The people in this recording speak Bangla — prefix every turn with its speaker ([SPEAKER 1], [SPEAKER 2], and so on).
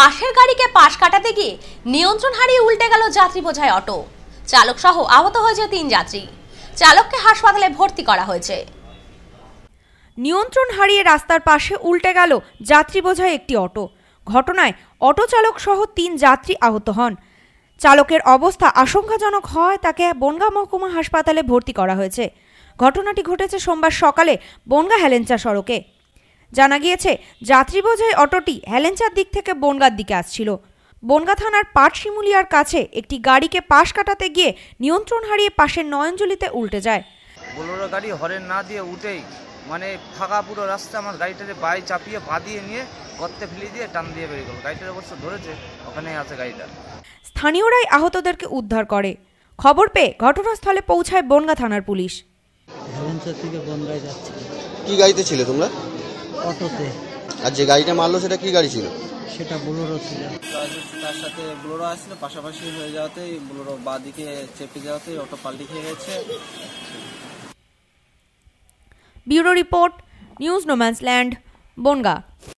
[SPEAKER 1] পাশের গাড়িকে পাশ কাটাতে গিয়ে নিয়ন্ত্রণ হারিয়ে উল্টে গেল যাত্রী বোঝায় অটো চালক সহ আহত হয়েছে তিন যাত্রী চালককে হাসপাতালে ভর্তি করা হয়েছে
[SPEAKER 2] নিয়ন্ত্রণ হারিয়ে রাস্তার পাশে উল্টে গেল যাত্রী বোঝায় একটি অটো ঘটনায় অটো চালক সহ তিন যাত্রী আহত হন চালকের অবস্থা আশঙ্কাজনক হয় তাকে বনগাঁ মহকুমা হাসপাতালে ভর্তি করা হয়েছে ঘটনাটি ঘটেছে সোমবার সকালে বনগা হেলেঞ্চা সড়কে জানা গিয়েছে যাত্রী অটোটি হ্যালেঞ্চার দিক থেকে বনগার দিকে আসছিল বনগা থানার পাটশিমুলিয়ার কাছে একটি গাড়িকে পাশ কাটাতে গিয়ে নিয়ন্ত্রণ হারিয়ে পাশের নয়নজলিতে উল্টে যায়
[SPEAKER 3] বোলোর গাড়ি হরেন না দিয়ে উঠেই মানে ফাঁকা পুরো রাস্তা আমার গাড়িটাতে বাই চাপিয়ে পা দিয়ে নিয়ে গর্তে ফেলে দিয়ে টান দিয়ে বেরিয়ে গেল গাড়িটার অবশ্য ধরেছে ওখানে আছে গাড়িটা
[SPEAKER 2] স্থানীয়রাই আহতদেরকে উদ্ধার করে খবর পেয়ে ঘটনাস্থলে পৌঁছায় বনগা থানার পুলিশ
[SPEAKER 4] কি গাড়িতে ছিল তোমরা অটোতে আর যে গাড়িটা মারলো সেটা কি গাড়ি ছিল সেটা বোলোরো ছিল
[SPEAKER 5] তার সাথে বোলোরো আসছিল পাশাপাশি হয়ে যাওয়াতেই বোলোরো বাদিকে চেপে যাওয়াতেই অটো পাল্টি খেয়ে গেছে
[SPEAKER 2] bureau report news no man's land Bongaon